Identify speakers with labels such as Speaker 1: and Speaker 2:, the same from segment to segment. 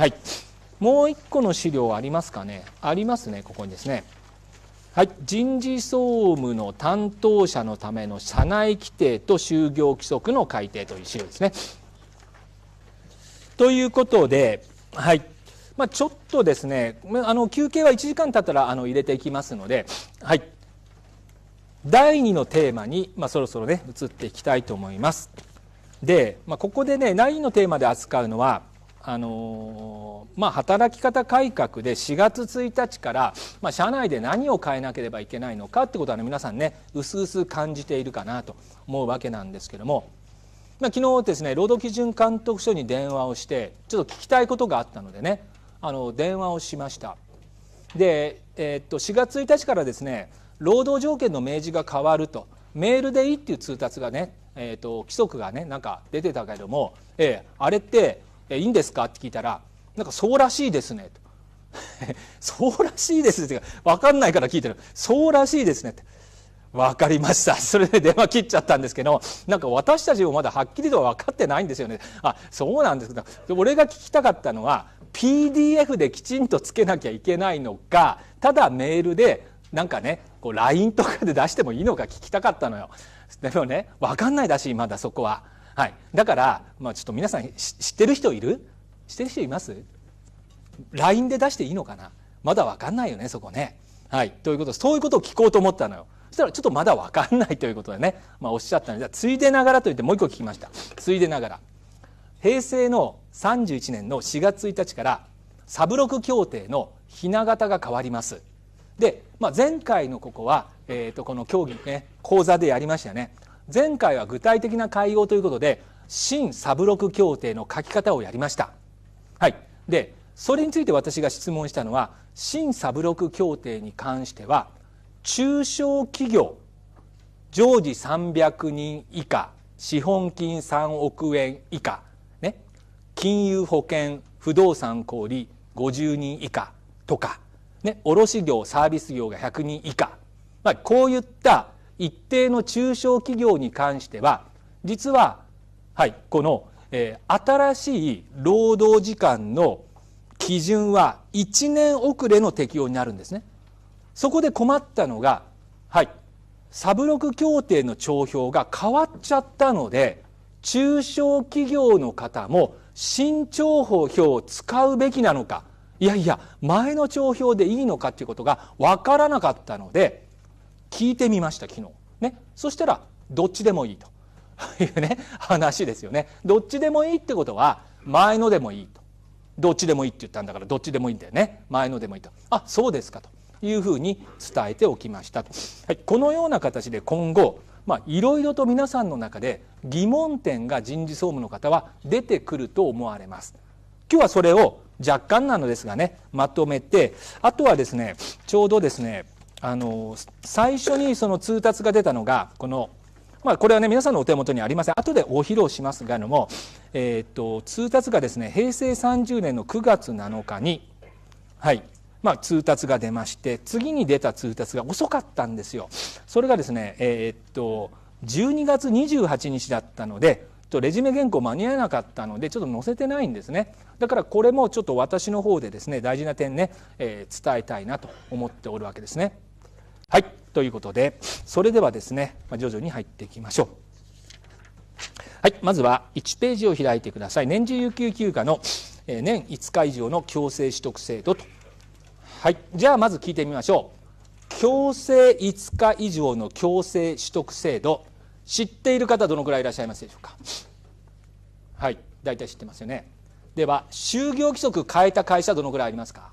Speaker 1: はい。もう1個の資料ありますかねありますね、ここにですね。はい、人事総務の担当者のための社内規定と就業規則の改定という資料ですね。ということで、はいまあ、ちょっとですねあの休憩は1時間経ったらあの入れていきますので、はい、第2のテーマに、まあ、そろそろね移っていきたいと思います。で、まあ、ここでね第2のテーマで扱うのはあのまあ、働き方改革で4月1日から、まあ、社内で何を変えなければいけないのかってことは、ね、皆さんねうすうす感じているかなと思うわけなんですけども、まあ、昨日ですね労働基準監督署に電話をしてちょっと聞きたいことがあったのでねあの電話をしましたで、えー、っと4月1日からですね労働条件の明示が変わるとメールでいいっていう通達がね、えー、っと規則がねなんか出てたけども、えー、あれってえいいんですか?」って聞いたら「なんかそうらしいですね」と「そうらしいです」って分かんないから聞いてる「そうらしいですね」って。分かりました それで電話切っちゃったんですけどなんか私たちもまだはっきりとは分かってないんですよねあそうなんですけど俺が聞きたかったのは PDF できちんとつけなきゃいけないのかただメールでなんかねこう LINE とかで出してもいいのか聞きたかったのよでもね分かんないだしまだそこははい、だから、まあ、ちょっと皆さん知ってる人いる知ってる人います ?LINE で出していいのかなまだ分かんないよねそこね。はい、ということそういうことを聞こうと思ったのよ。そしたらちょっとまだ分かんないということでね、まあ、おっしゃったのでついでながらと言ってもう一個聞きましたついでながら平成の31年の4月1日からサブロク協定のひな形が変わります。で、まあ、前回のここは、えー、とこの競技ね講座でやりましたよね前回は具体的な会合ということで新サブロク協定の書き方をやりましたはいでそれについて私が質問したのは新サブロク協定に関しては中小企業常時300人以下資本金3億円以下、ね、金融保険不動産小売50人以下とか、ね、卸業サービス業が100人以下、まあ、こういった一定の中小企業に関しては実は、はい、この、えー、新しい労働時間の基準は1年遅れの適用になるんですね。そこで困ったのが、はい、サブロク協定の帳票が変わっちゃったので中小企業の方も新帳票を使うべきなのかいやいや前の帳票でいいのかということが分からなかったので聞いてみました昨日、ね、そしたらどっちでもいいと いうね話ですよねどっちでもいいってことは前のでもいいとどっちでもいいって言ったんだからどっちでもいいんだよね前のでもいいとあそうですかというふうに伝えておきました、はい、このような形で今後いろいろと皆さんの中で疑問点が人事総務の方は出てくると思われます今日はそれを若干なのですがねまとめてあとはですねちょうどですねあの最初にその通達が出たのがこの、まあ、これはね皆さんのお手元にありません後でお披露しますがのも、えー、っと通達がですね平成30年の9月7日に、はいまあ、通達が出まして次に出た通達が遅かったんですよ。それがですね、えー、っと12月28日だったのでとレジュメ原稿間に合わなかったのでちょっと載せてないんですねだからこれもちょっと私の方でですね大事な点ね、えー、伝えたいなと思っておるわけですね。はいということでそれではですね徐々に入っていきましょうはいまずは1ページを開いてください年次有給休暇の年5日以上の強制取得制度とはいじゃあまず聞いてみましょう強制5日以上の強制取得制度知っている方どのくらいいらっしゃいますでしょうかはい大体知ってますよねでは就業規則変えた会社どのくらいありますか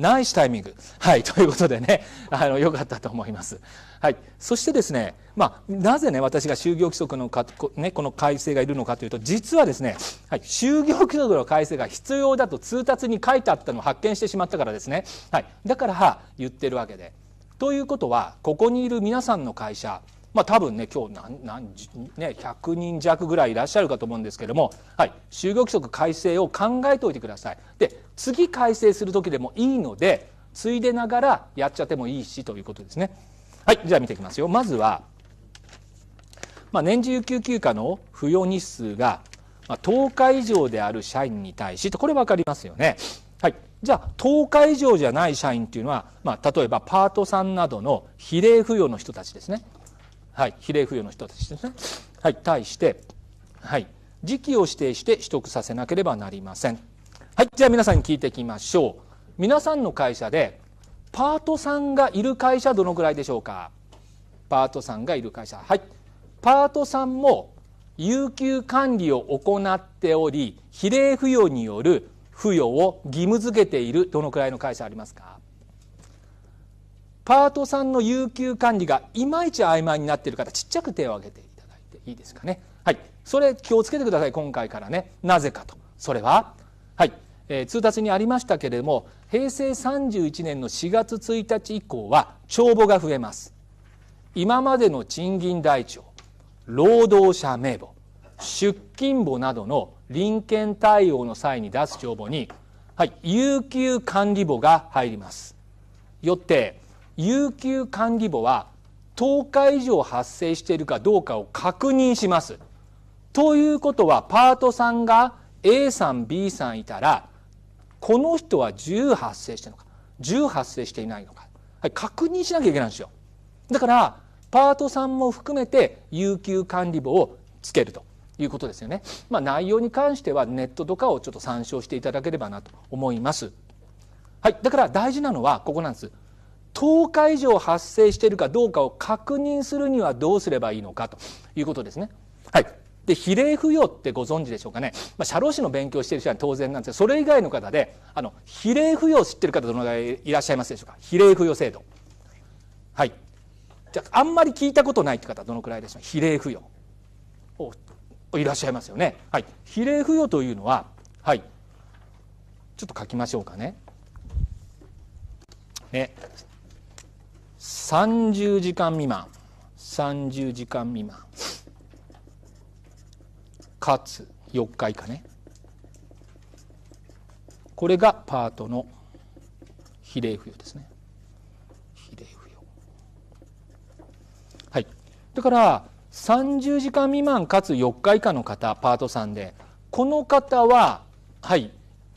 Speaker 1: ナイスタイミング。はい。ということでね、あの、良かったと思います。はい。そしてですね、まあ、なぜね、私が就業規則のか、ね、この改正がいるのかというと、実はですね、はい、就業規則の改正が必要だと通達に書いてあったのを発見してしまったからですね。はい。だから、言ってるわけで。ということは、ここにいる皆さんの会社、まあ、多分ね、今日何、何、ね、100人弱ぐらいいらっしゃるかと思うんですけども、はい、就業規則改正を考えておいてください。で、次改正する時でもいいのでついでながらやっちゃってもいいしということですね。はい、じゃあ見ていきますよ。まずは、まあ、年次有給休暇の扶養日数が10日以上である社員に対しこれ分かりますよね。はい、じゃあ10日以上じゃない社員っていうのは、まあ、例えばパートさんなどの比例扶養の人たちですね。はい、比例扶養の人たちですね。はい、対して、はい、時期を指定して取得させなければなりません。はい、じゃあ皆さんに聞いていきましょう。皆さんの会社で、パートさんがいる会社どのくらいでしょうかパートさんがいる会社。はい。パートさんも、有給管理を行っており、比例付与による付与を義務付けているどのくらいの会社ありますかパートさんの有給管理がいまいち曖昧になっている方、ちっちゃく手を挙げていただいていいですかね。はい。それ気をつけてください、今回からね。なぜかと。それは、えー、通達にありましたけれども平成31年の4月1日以降は帳簿が増えます今までの賃金台帳労働者名簿出勤簿などの臨検対応の際に出す帳簿に、はい、有給管理簿が入りますよって有給管理簿は10日以上発生しているかどうかを確認しますということはパートさんが A さん B さんいたらこの人は10発生してるのか10発生していないのか、はい、確認しなきゃいけないんですよだからパートさんも含めて有給管理簿をつけるということですよね、まあ、内容に関してはネットとかをちょっと参照していただければなと思いますはいだから大事なのはここなんです10日以上発生しているかどうかを確認するにはどうすればいいのかということですねはいで比例付与ってご存知でしょうかね、まあ、社労士の勉強してる人は当然なんですがそれ以外の方であの比例与を知ってる方どのぐらいいらっしゃいますでしょうか比例付与制度はいじゃああんまり聞いたことないって方どのくらいでしょう比例付与おいらっしゃいますよね、はい、比例付与というのははいちょっと書きましょうかねね30時間未満30時間未満かつ4日以下ねこれがパートの比例付与ですね比例付与はいだから30時間未満かつ4日以下の方パート3でこの方ははい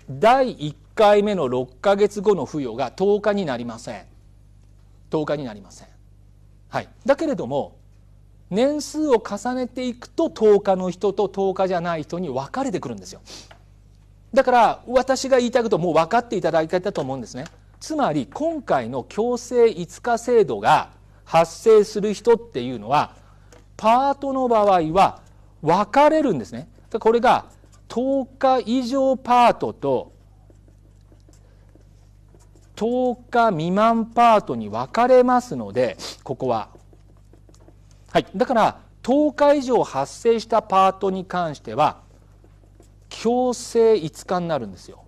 Speaker 1: 第1回目の6か月後の付与が10日になりません10日になりませんはいだけれども年数を重ねていくと10日の人と10日じゃない人に分かれてくるんですよだから私が言いたいこともう分かっていただいたと思うんですねつまり今回の強制5日制度が発生する人っていうのはパートの場合は分かれるんですねこれが10日以上パートと10日未満パートに分かれますのでここははい、だから10日以上発生したパートに関しては強制5日になるんですよ。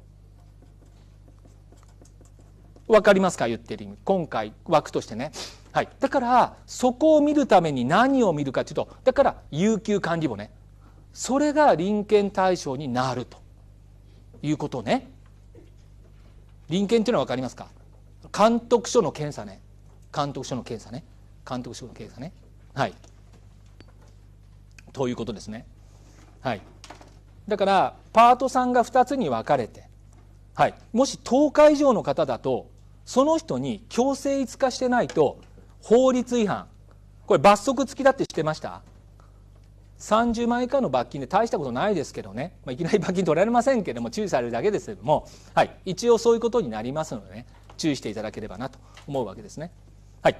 Speaker 1: わかりますか言ってる意味今回枠としてね。はい、だからそこを見るために何を見るかというとだから有給管理簿ねそれが臨検対象になるということね臨検っていうのは分かりますか監督署の検査ね監督署の検査ね監督署の検査ねはい。ということですね。はい。だからパートさんが2つに分かれて、はい、もし10日以上の方だとその人に強制5日してないと法律違反これ罰則付きだって知ってました30万以下の罰金で大したことないですけどね、まあ、いきなり罰金取られませんけども注意されるだけですけども、はい、一応そういうことになりますのでね注意していただければなと思うわけですね。はい、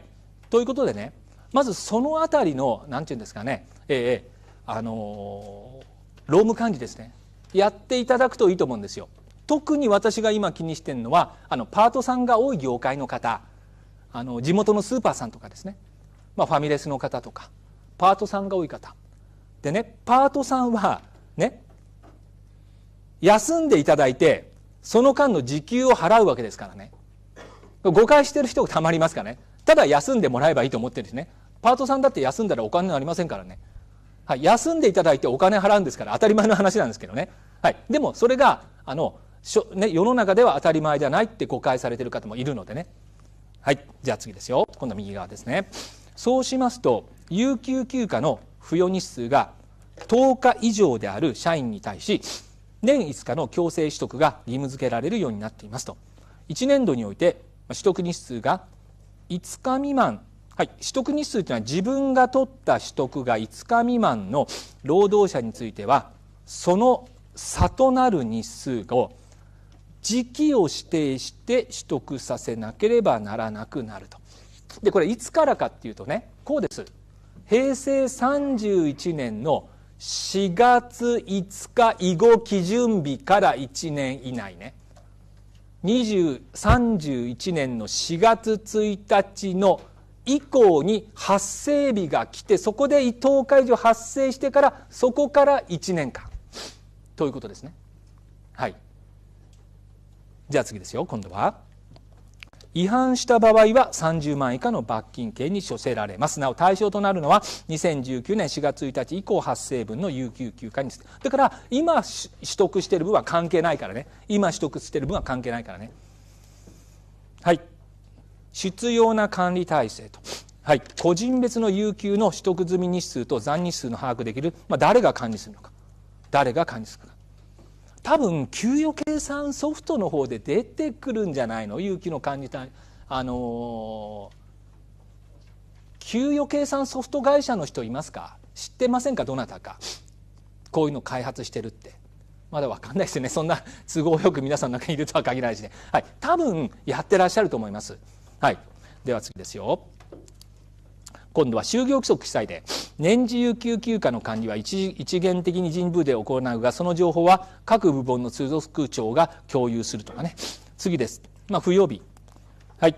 Speaker 1: ということでねまずその辺りの何て言うんですかね、えー、あのー、労務管理ですねやっていただくといいと思うんですよ。特に私が今気にしてるのはあのパートさんが多い業界の方あの地元のスーパーさんとかですね、まあ、ファミレスの方とかパートさんが多い方でねパートさんはね休んでいただいてその間の時給を払うわけですからね誤解してる人たまりますからねただ休んでもらえばいいと思ってるんですねパートさんだって休んだらお金なりませんからね。はい、休んでいただいてお金払うんですから当たり前の話なんですけどね。はい、でもそれがあのしょ、ね、世の中では当たり前じゃないって誤解されてる方もいるのでね。はい、じゃあ次ですよ。今度は右側ですね。そうしますと、有給休暇の付与日数が10日以上である社員に対し、年5日の強制取得が義務付けられるようになっていますと。1年度において取得日数が5日未満はい、取得日数というのは自分が取った取得が5日未満の労働者についてはその差となる日数を時期を指定して取得させなければならなくなると。でこれいつからかっていうとねこうです平成31年の4月5日以後基準日から1年以内ね2 3 1年の4月1日の以降に発生日が来てそこで伊藤海上発生してからそこから1年間ということですねはいじゃあ次ですよ今度は違反した場合は30万以下の罰金刑に処せられますなお対象となるのは2019年4月1日以降発生分の有給休暇についてだから今取得してる分は関係ないからね今取得してる分は関係ないからねはい必要な管理体制と。はい、個人別の有給の取得済み日数と残日数の把握できる、まあ、誰が管理するのか誰が管理するか多分給与計算ソフトの方で出てくるんじゃないの有給の管理体あのー、給与計算ソフト会社の人いますか知ってませんかどなたかこういうの開発してるってまだ分かんないですよねそんな都合よく皆さんの中にいるとは限らないしね、はい、多分やってらっしゃると思います。はい、では次ですよ。今度は就業規則記載で年次有給休暇の管理は一元的に人部で行うがその情報は各部門の通属長が共有するとかね次です、まあ、扶養日はい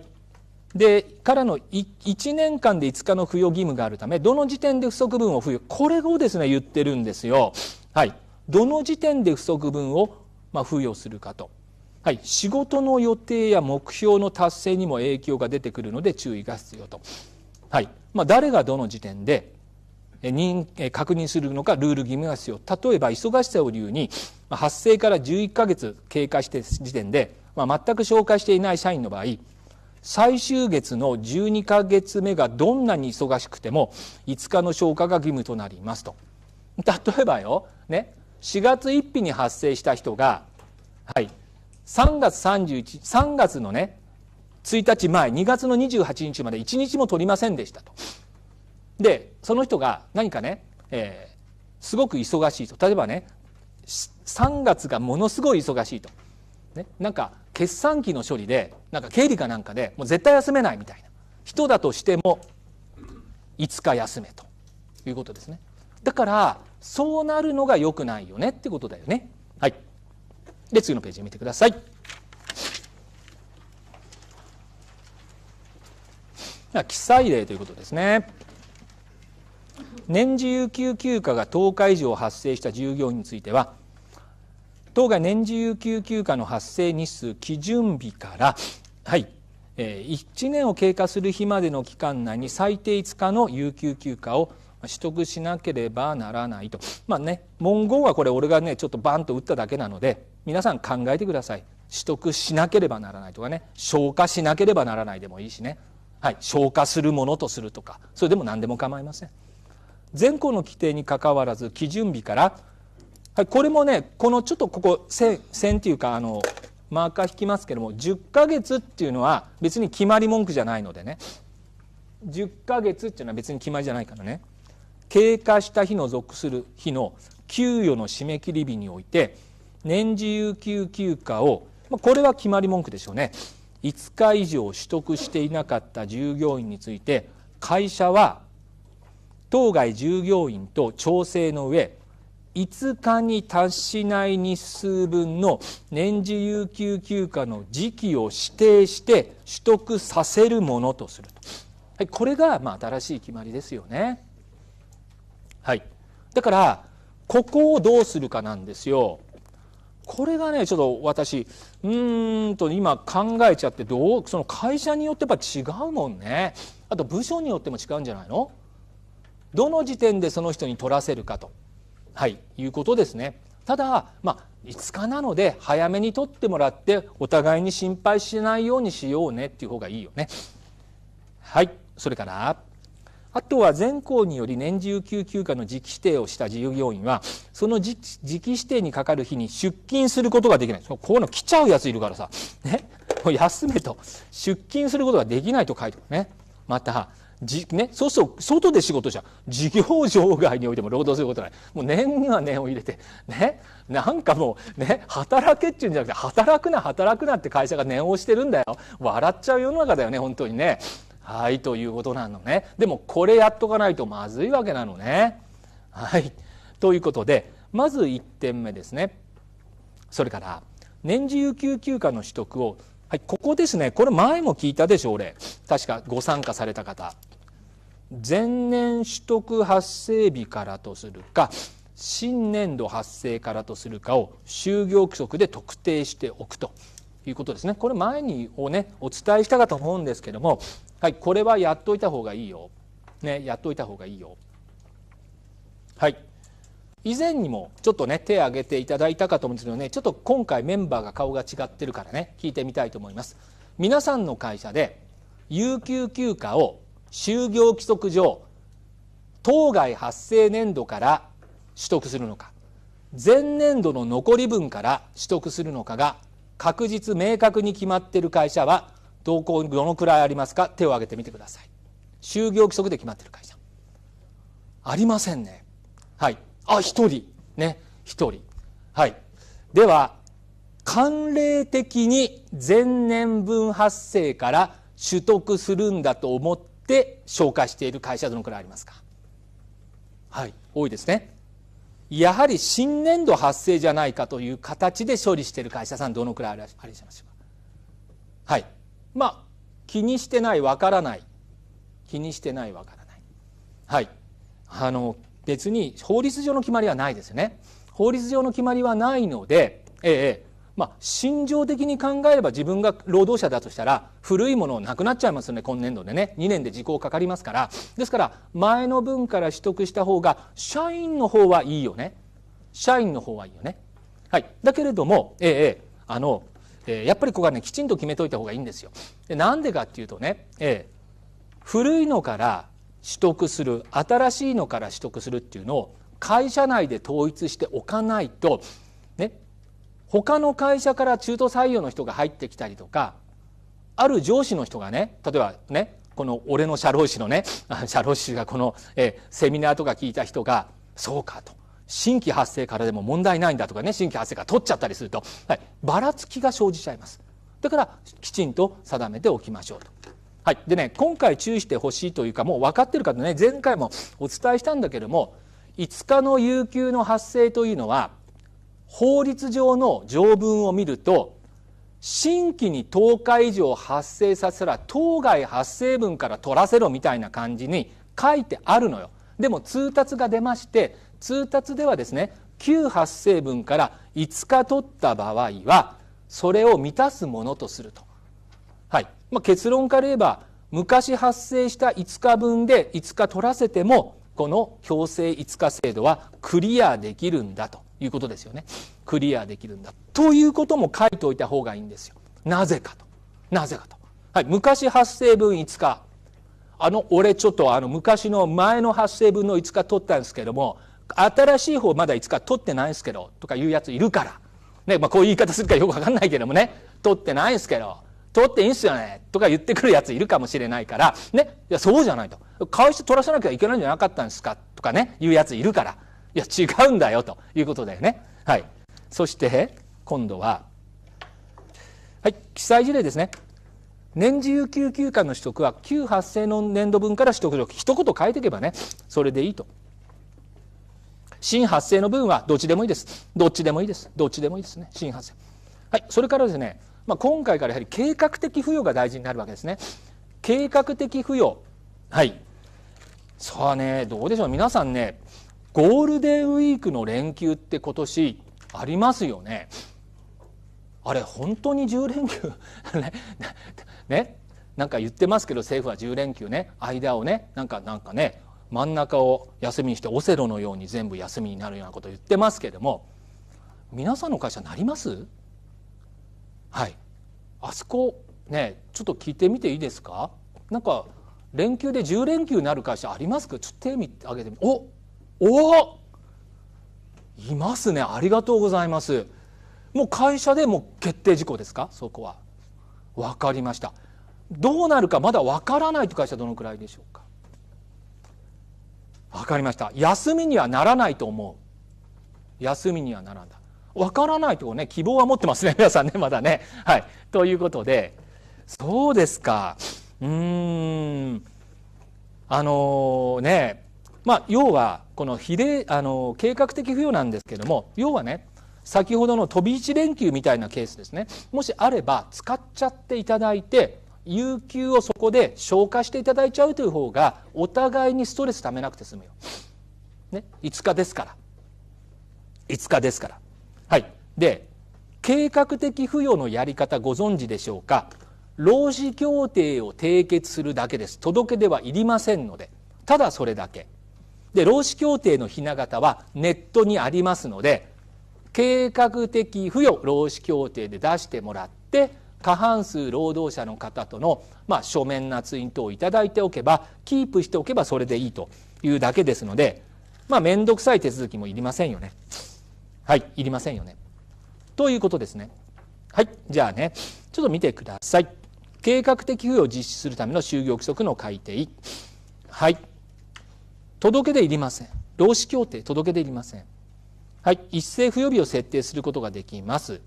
Speaker 1: でからの1年間で5日の付与義務があるためどの時点で不足分を付与これをですね言ってるんですよはいどの時点で不足分を、まあ、付与するかとはい、仕事の予定や目標の達成にも影響が出てくるので注意が必要と、はいまあ、誰がどの時点で確認するのかルール義務が必要例えば忙しさを理由に発生から11ヶ月経過して時点で、まあ、全く紹介していない社員の場合最終月の12ヶ月目がどんなに忙しくても5日の消化が義務となりますと例えばよ、ね、4月1日に発生した人が、はい、3月31、3月のね、1日前、2月の28日まで1日も取りませんでしたと。で、その人が何かね、えー、すごく忙しいと。例えばね、3月がものすごい忙しいと。ね、なんか決算期の処理で、なんか経理かなんかでもう絶対休めないみたいな。人だとしても5日休めということですね。だからそうなるのが良くないよねってことだよね。はい。で次のページ見てください。記載例ということですね。年次有給休暇が10日以上発生した従業員については当該年次有給休暇の発生日数基準日から、はいえー、1年を経過する日までの期間内に最低5日の有給休暇を取得しなければならないとまあね文言はこれ俺がねちょっとバンと打っただけなので皆さん考えてください取得しなければならないとかね消化しなければならないでもいいしね、はい、消化するものとするとかそれでも何でも構いません全校の規定にかかわらず基準日から、はい、これもねこのちょっとここ線線っていうかあのマーカー引きますけども10ヶ月っていうのは別に決まり文句じゃないのでね10ヶ月っていうのは別に決まりじゃないからね経過した日の属する日の給与の締め切り日において年次有給休暇を、まあ、これは決まり文句でしょうね5日以上取得していなかった従業員について会社は当該従業員と調整の上5日に達しない日数分の年次有給休暇の時期を指定して取得させるものとすると、はい、これがまあ新しい決まりですよね。はい、だからここをどうするかなんですよ。これがね、ちょっと私、うーんと今考えちゃって、どう、その会社によってやっぱ違うもんね。あと部署によっても違うんじゃないのどの時点でその人に取らせるかと、はい、いうことですね。ただ、まあ、5日なので早めに取ってもらってお互いに心配しないようにしようねっていう方がいいよね。はい、それからあとは全項により年次休暇の時期指定をした従業員は、その時期指定にかかる日に出勤することができない。こういうの来ちゃうやついるからさ、ね、もう休めと、出勤することができないと書いてあるね。また、じね、そうすると外で仕事じゃ事業場外においても労働することないもう年には年を入れてねなんかもうね働けっていうんじゃなくて働くな働くなって会社が念をしてるんだよ笑っちゃう世の中だよね本当にねはいということなのねでもこれやっとかないとまずいわけなのねはいということでまず1点目ですねそれから年次有給休暇の取得をはい、ここですね。これ前も聞いたでしょ、俺。確かご参加された方。前年取得発生日からとするか、新年度発生からとするかを就業規則で特定しておくということですね。これ前にをね、お伝えしたかと思うんですけども、はい、これはやっといた方がいいよ。ね、やっといた方がいいよ。はい。以前にもちょっとね手を挙げていただいたかと思うんですけどねちょっと今回メンバーが顔が違ってるからね聞いてみたいと思います皆さんの会社で有給休暇を就業規則上当該発生年度から取得するのか前年度の残り分から取得するのかが確実明確に決まっている会社は同行どのくらいありますか手を挙げてみてください就業規則で決まってる会社ありませんねはいあ一人ね一人はいでは慣例的に前年分発生から取得するんだと思って紹介している会社どのくらいありますかはい多いですねやはり新年度発生じゃないかという形で処理している会社さんどのくらいありましょうかはいまあ気にしてないわからない気にしてないわからないはいあの別に法律上の決まりはないですよね法律上の決まりはないのでええまあ、心情的に考えれば自分が労働者だとしたら古いものなくなっちゃいますよね今年度でね2年で時効かかりますからですから前の分から取得した方が社員の方はいいよね社員の方はいいよねはいだけれどもええあのえー、やっぱりここはねきちんと決めといた方がいいんですよ。でなんでかっていうとね、えー、古いのから取得する新しいのから取得するっていうのを会社内で統一しておかないと、ね、他の会社から中途採用の人が入ってきたりとかある上司の人がね例えばねこの俺の社労士のね社労士がこの、えー、セミナーとか聞いた人が「そうか」と新規発生からでも問題ないんだとかね新規発生から取っちゃったりすると、はい、ばらつきが生じちゃいますだからきちんと定めておきましょうと。はい、でね今回注意してほしいというかもう分かってるかとね前回もお伝えしたんだけども5日の有給の発生というのは法律上の条文を見ると新規に10日以上発生させたら当該発生分から取らせろみたいな感じに書いてあるのよ。でも通達が出まして通達ではですね旧発生分から5日取った場合はそれを満たすものとすると、はいまあ、結論から言えば昔発生した5日分で5日取らせてもこの強制5日制度はクリアできるんだということですよねクリアできるんだということも書いておいた方がいいんですよなぜかとなぜかと、はい、昔発生分5日あの俺ちょっとあの昔の前の発生分の5日取ったんですけども新しい方まだいつか取ってないですけど、とかいうやついるから。ね、まあこういう言い方するかよくわかんないけどもね、取ってないですけど、取っていいんすよね、とか言ってくるやついるかもしれないから、ね、いや、そうじゃないと。会社取らせなきゃいけないんじゃなかったんですか、とかね、いうやついるから。いや、違うんだよ、ということだよね。はい。そして、今度は、はい、記載事例ですね。年次有給休暇の取得は、旧発生の年度分から取得し一言書いていけばね、それでいいと。新発生の部分はどっちでもいいです。どっちでもいいです。どっちでもいいですね。新発生。はい。それからですね、まあ、今回からやはり計画的付与が大事になるわけですね。計画的付与。はい。さあね、どうでしょう。皆さんね、ゴールデンウィークの連休って今年ありますよね。あれ、本当に10連休 ね、ね、なんか言ってますけど、政府は10連休ね、間をね、なんか、なんかね、真ん中を休みにしてオセロのように全部休みになるようなことを言ってますけれども皆さんの会社なりますはいあそこねちょっと聞いてみていいですかなんか連休で10連休になる会社ありますかちょっと手見上げてみおおいますねありがとうございますもう会社でも決定事項ですかそこは分かりましたどうなるかまだ分からないという会社どのくらいでしょうか分かりました。休みにはならないと思う。休みにはならんだ。わからないとね、希望は持ってますね、皆さんね、まだね。はい。ということで、そうですか。うーん。あのー、ね、まあ、要は、この比例、あのー、計画的付与なんですけども、要はね、先ほどの飛び1連休みたいなケースですね。もしあれば、使っちゃっていただいて、有給をそこで消化していただいちゃうという方がお互いにストレスためなくて済むよ。ね、5日ですから5日ですから。はい、で計画的付与のやり方ご存知でしょうか労使協定を締結するだけです届け出はいりませんのでただそれだけで労使協定のひな形はネットにありますので計画的付与労使協定で出してもらって過半数労働者の方との、まあ、書面なツイートをいただいておけばキープしておけばそれでいいというだけですので、まあ、面倒くさい手続きもいりませんよね。はい、いりませんよね。ということですね。はい、じゃあね、ちょっと見てください。計画的扶与を実施するための就業規則の改定。はい。届け出いりません。労使協定、届け出いりません。はい。一斉扶与日を設定することができます。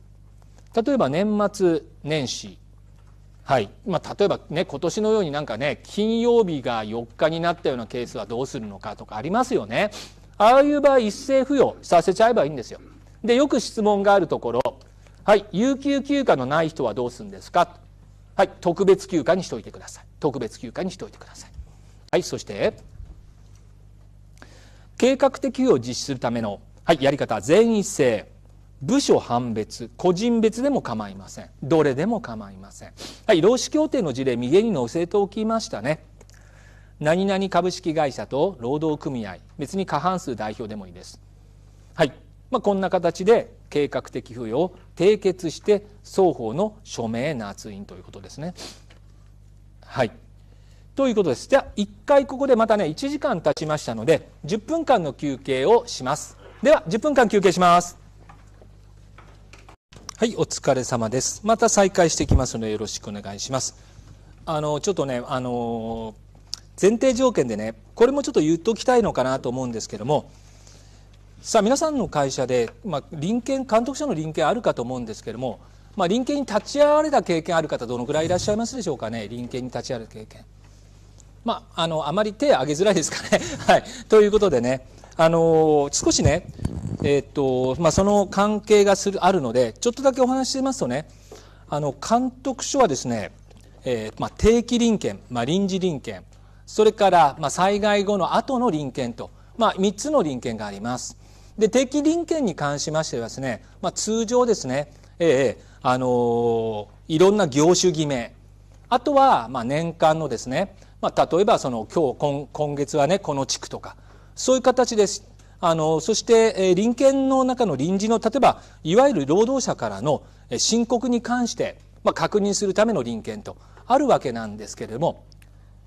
Speaker 1: 例えば年末年始はいまあ、例えばね今年のようになんかね金曜日が4日になったようなケースはどうするのかとかありますよねああいう場合一斉付与させちゃえばいいんですよでよく質問があるところはい有給休暇のない人はどうするんですかはい特別休暇にしておいてください特別休暇にしておいてくださいはいそして計画的付与を実施するための、はい、やり方全員一斉部署判別個人別でも構いませんどれでも構いませんはい労使協定の事例右に載せておきましたね何々株式会社と労働組合別に過半数代表でもいいですはい、まあ、こんな形で計画的付与を締結して双方の署名捺印ということですねはいということですじゃあ1回ここでまたね1時間経ちましたので10分間の休憩をしますでは10分間休憩しますはい、お疲れ様です。また再開してきますのでよろしくお願いします。あの、ちょっとね、あの、前提条件でね、これもちょっと言っときたいのかなと思うんですけども、さあ皆さんの会社で、まあ、臨検監督署の臨検あるかと思うんですけども、まあ、臨検に立ち会われた経験ある方どのくらいいらっしゃいますでしょうかね臨検に立ち会われた経験。まあ、あのあまり手を挙げづらいですかね。はい、ということでね、あの少しねえー、っとまあ、その関係がするあるのでちょっとだけお話ししますとねあの監督署はですね、えー、まあ、定期臨検、まあ、臨時臨検それから、まあ、災害後の後の臨検と、まあ、3つの臨検があります。で定期臨検に関しましてはですね、まあ、通常ですね、えーあのー、いろんな業種決めあとは、まあ、年間のですね、まあ、例えばその今日今今月はねこの地区とかそういう形ですあのそして、えー、臨検の中の臨時の例えばいわゆる労働者からの申告に関して、まあ、確認するための臨検とあるわけなんですけれども、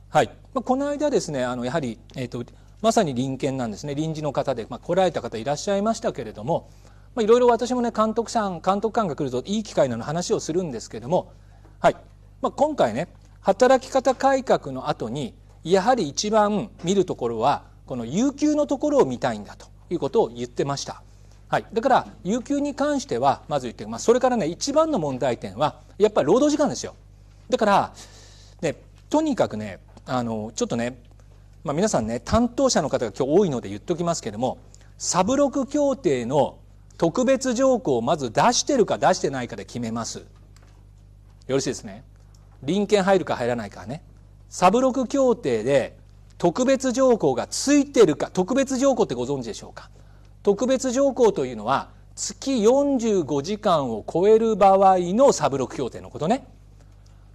Speaker 1: はいまあ、この間ですねあのやはり、えーと、まさに臨検なんですね臨時の方で、まあ、来られた方いらっしゃいましたけれども、まあ、いろいろ私もね監督さん監督官が来るといい機会なの話をするんですけれども、はいまあ、今回ね働き方改革の後にやはり一番見るところはこの有給のところを見たいんだということを言ってました。はい、だから有給に関してはまず言って、まあ、それからね一番の問題点はやっぱり労働時間ですよ。だから、ね、とにかくねあのちょっとね、まあ、皆さんね担当者の方が今日多いので言っておきますけれどもサブロク協定の特別条項をまず出してるか出してないかで決めます。よろしいですね。臨検入るか入らないかね。サブロク協定で特別条項がついてるか特別条項ってご存知でしょうか特別条項というのは月45時間を超える場合のサブロック協定のことね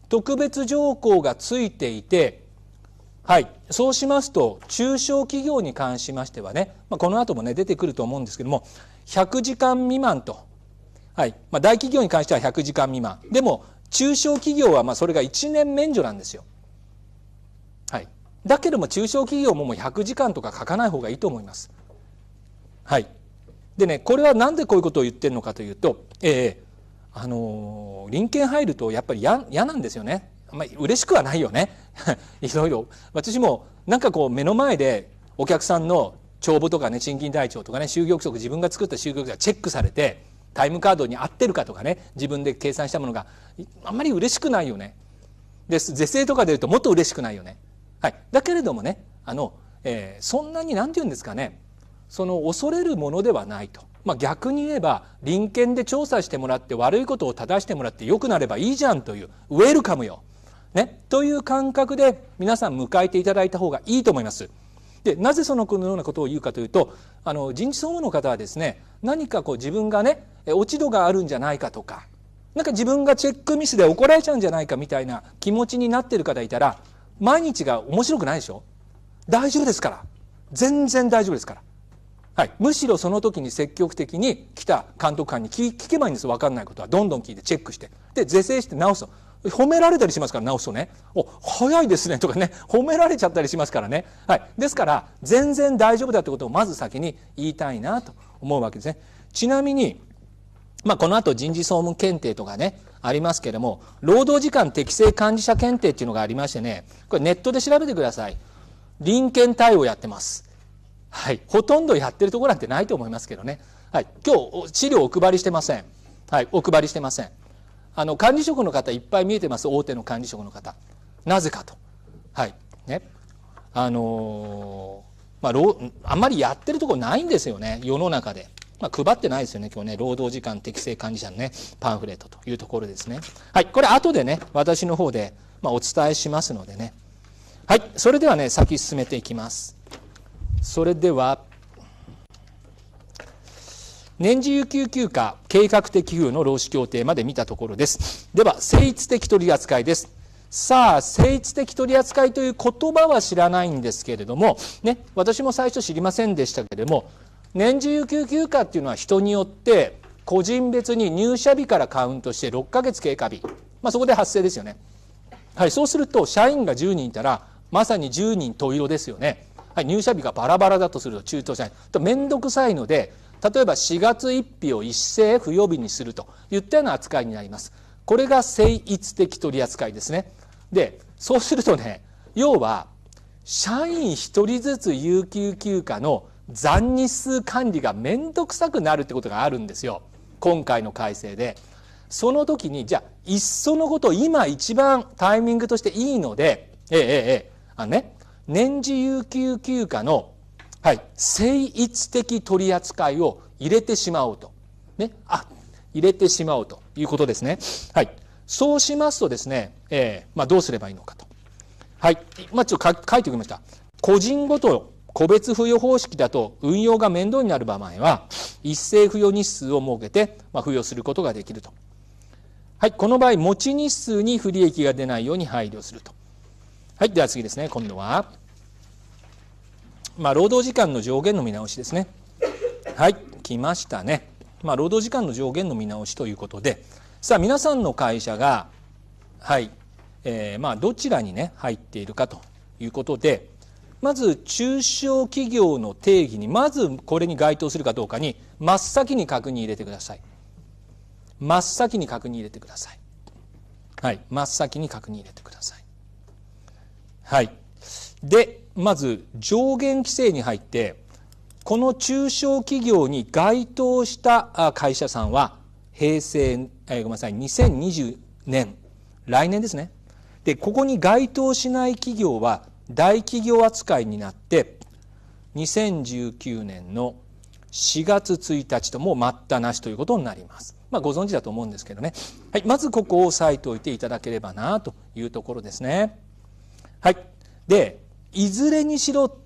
Speaker 1: 特別条項がついていてはい、そうしますと中小企業に関しましてはね、まあ、この後もね出てくると思うんですけども100時間未満と、はいまあ、大企業に関しては100時間未満でも中小企業はまそれが1年免除なんですよだけども中小企業ももう100時間とか書かない方がいいと思います。はい。でね、これは何でこういうことを言ってるのかというと、えー、あのー、林権入るとやっぱり嫌なんですよね。あんまり嬉しくはないよね。いろいろ。私もなんかこう目の前でお客さんの帳簿とかね、賃金台帳とかね、就業規則、自分が作った就業規則がチェックされて、タイムカードに合ってるかとかね、自分で計算したものがあんまり嬉しくないよね。です。是正とかで言うともっと嬉しくないよね。はい、だけれどもねあの、えー、そんなに何て言うんですかねその恐れるものではないと、まあ、逆に言えば臨検で調査してもらって悪いことを正してもらって良くなればいいじゃんというウェルカムよ、ね、という感覚で皆さん迎えていただいた方がいいと思います。でなぜそのようなことを言うかというとあの人事総務の方はですね何かこう自分がね落ち度があるんじゃないかとかなんか自分がチェックミスで怒られちゃうんじゃないかみたいな気持ちになっている方いたら毎日が面白くないでしょ大丈夫ですから。全然大丈夫ですから。はい。むしろその時に積極的に来た監督官に聞けばいいんです。わかんないことは。どんどん聞いてチェックして。で、是正して直すと。褒められたりしますから、直すとね。お、早いですね、とかね。褒められちゃったりしますからね。はい。ですから、全然大丈夫だってことをまず先に言いたいなと思うわけですね。ちなみに、まあ、この後人事総務検定とかね、ありますけれども、労働時間適正管理者検定っていうのがありましてね、これネットで調べてください。臨検対応やってます。はい。ほとんどやってるところなんてないと思いますけどね。はい。今日、資料お配りしてません。はい。お配りしてません。あの、管理職の方いっぱい見えてます。大手の管理職の方。なぜかと。はい。ね。あのー、まあ、あんまりやってるとこないんですよね。世の中で。まあ、配ってないですよね、今日ね、労働時間適正管理者のね、パンフレットというところですね。はい、これ後でね、私の方で、まあ、お伝えしますのでね。はい、それではね、先進めていきます。それでは、年次有給休暇、計画的給付の労使協定まで見たところです。では、成立的取り扱いです。さあ、聖一的取り扱いという言葉は知らないんですけれども、ね、私も最初知りませんでしたけれども、年次有給休暇っていうのは人によって個人別に入社日からカウントして6ヶ月経過日、まあ、そこで発生ですよね、はい、そうすると社員が10人いたらまさに10人十色ですよね、はい、入社日がバラバラだとすると中等社員と面倒くさいので例えば4月1日を一斉不予備にするといったような扱いになりますこれが精一的取り扱いですねでそうするとね要は社員1人ずつ有給休暇の残日数管理が面倒くさくなるってことがあるんですよ今回の改正で。その時にじゃあいっそのこと今一番タイミングとしていいのでええええあのね年次有給休暇の、はい、聖一的取り扱いを入れてしまおうと。ね、あ入れてしまおうということですね。はい、そうしますとですね、えーまあ、どうすればいいのかと。はい、まあ、ちょっと書いておきました。個人ごと個別付与方式だと運用が面倒になる場合は、一斉付与日数を設けて、ま付与することができると。はい、この場合、持ち日数に不利益が出ないように配慮すると。はい、では次ですね、今度は、まあ、労働時間の上限の見直しですね。はい、来ましたね。まあ、労働時間の上限の見直しということで、さあ、皆さんの会社が、はい、えー、まあ、どちらにね、入っているかということで、まず中小企業の定義にまずこれに該当するかどうかに真っ先に確認入れてください真っ先に確認入れてくださいはい真っ先に確認入れてくださいはいでまず上限規制に入ってこの中小企業に該当した会社さんは平成、えごめんなさい2020年来年ですねでここに該当しない企業は大企業扱いになって2019年の4月1日とも待ったなしということになります。まあ、ご存知だと思うんですけどね。はい、まずここを押さえておいていただければなというところですね。はい。で、いずれにしろ、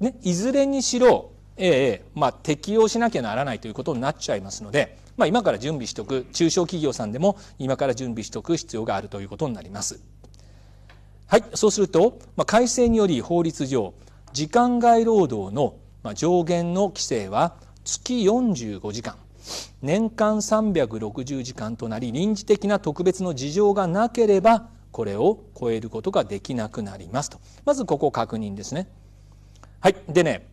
Speaker 1: ね、いずれにしろ、ええ、まあ、適用しなきゃならないということになっちゃいますので、まあ、今から準備しておく、中小企業さんでも今から準備しておく必要があるということになります。はい、そうすると、まあ、改正により法律上、時間外労働の上限の規制は月45時間、年間360時間となり、臨時的な特別の事情がなければ、これを超えることができなくなりますと。まずここ確認ですね。はい。でね、